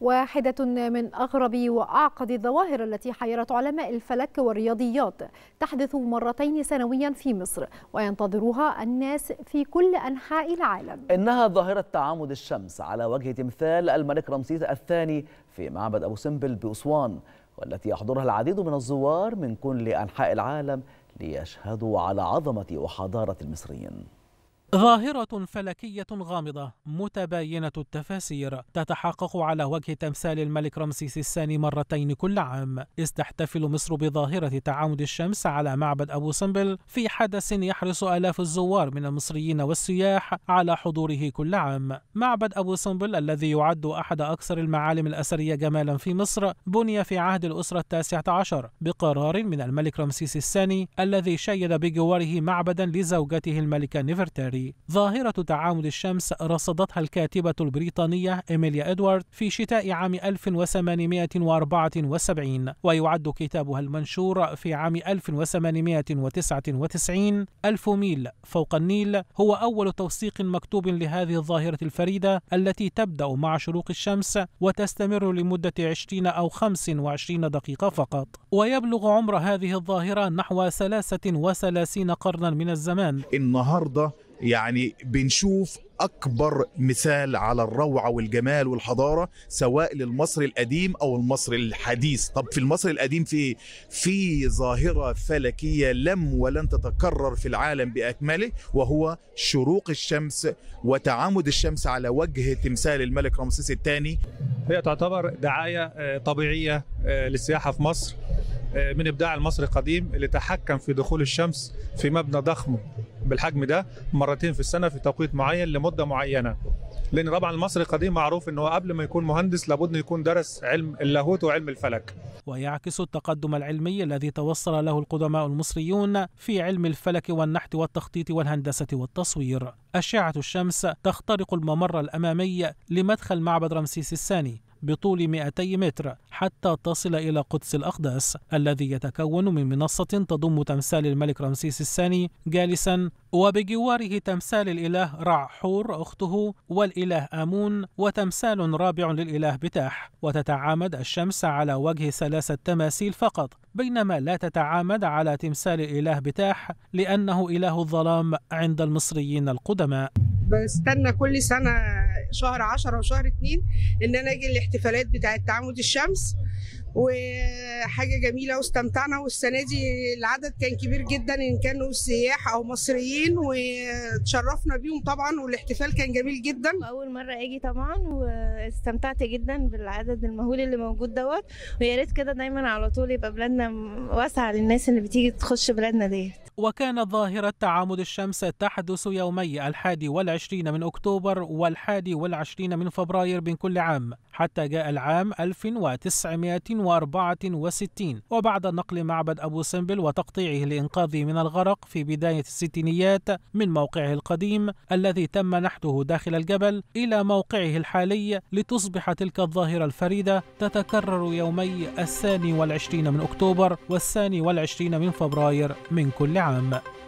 واحدة من أغرب وأعقد الظواهر التي حيرت علماء الفلك والرياضيات تحدث مرتين سنويا في مصر وينتظرها الناس في كل أنحاء العالم إنها ظاهرة تعامد الشمس على وجه تمثال الملك رمسيس الثاني في معبد أبو سمبل بأسوان والتي يحضرها العديد من الزوار من كل أنحاء العالم ليشهدوا على عظمة وحضارة المصريين ظاهرة فلكية غامضة متباينة التفاسير تتحقق على وجه تمثال الملك رمسيس الثاني مرتين كل عام إذ تحتفل مصر بظاهرة تعامد الشمس على معبد أبو سمبل في حدث يحرص آلاف الزوار من المصريين والسياح على حضوره كل عام معبد أبو سمبل الذي يعد أحد أكثر المعالم الأثرية جمالا في مصر بني في عهد الأسرة التاسعة عشر بقرار من الملك رمسيس الثاني الذي شيد بجواره معبدا لزوجته الملكة نفرتاري الدولي ظاهرة تعامد الشمس رصدتها الكاتبة البريطانية إيميليا إدوارد في شتاء عام 1874 ويعد كتابها المنشور في عام 1899 ألف ميل فوق النيل هو أول توثيق مكتوب لهذه الظاهرة الفريدة التي تبدأ مع شروق الشمس وتستمر لمدة 20 أو 25 دقيقة فقط ويبلغ عمر هذه الظاهرة نحو 33 قرنا من الزمان النهارده يعني بنشوف اكبر مثال على الروعه والجمال والحضاره سواء للمصري القديم او المصري الحديث طب في المصري القديم في في ظاهره فلكيه لم ولن تتكرر في العالم باكمله وهو شروق الشمس وتعامد الشمس على وجه تمثال الملك رمسيس الثاني هي تعتبر دعايه آه، طبيعيه آه، للسياحه في مصر آه، من ابداع المصري القديم اللي تحكم في دخول الشمس في مبنى ضخم بالحجم ده مرتين في السنه في توقيت معين لمده معينه لان طبعا المصري القديم معروف ان هو قبل ما يكون مهندس لابد يكون درس علم اللاهوت وعلم الفلك ويعكس التقدم العلمي الذي توصل له القدماء المصريون في علم الفلك والنحت والتخطيط والهندسه والتصوير اشعه الشمس تخترق الممر الامامي لمدخل معبد رمسيس الثاني بطول 200 متر حتى تصل إلى قدس الأقداس الذي يتكون من منصة تضم تمثال الملك رمسيس الثاني جالسا وبجواره تمثال الإله رع حور أخته والإله آمون وتمثال رابع للإله بتاح وتتعامد الشمس على وجه ثلاثة تماثيل فقط بينما لا تتعامد على تمثال الإله بتاح لأنه إله الظلام عند المصريين القدماء بستنى كل سنة شهر 10 وشهر 2 ان انا اجي الاحتفالات بتاعه تعامد الشمس وحاجه جميله واستمتعنا والسنه دي العدد كان كبير جدا ان كانوا سياح او مصريين وتشرفنا بيهم طبعا والاحتفال كان جميل جدا اول مره اجي طبعا واستمتعت جدا بالعدد المهول اللي موجود دوت ويا ريت كده دايما على طول يبقى بلادنا واسعه للناس اللي بتيجي تخش بلادنا ديت وكانت ظاهرة تعامد الشمس تحدث يومي الحادي والعشرين من أكتوبر والحادي والعشرين من فبراير من كل عام حتى جاء العام 1964 وبعد نقل معبد أبو سمبل وتقطيعه لإنقاذه من الغرق في بداية الستينيات من موقعه القديم الذي تم نحته داخل الجبل إلى موقعه الحالي لتصبح تلك الظاهرة الفريدة تتكرر يومي الثاني والعشرين من أكتوبر والثاني والعشرين من فبراير من كل I'm.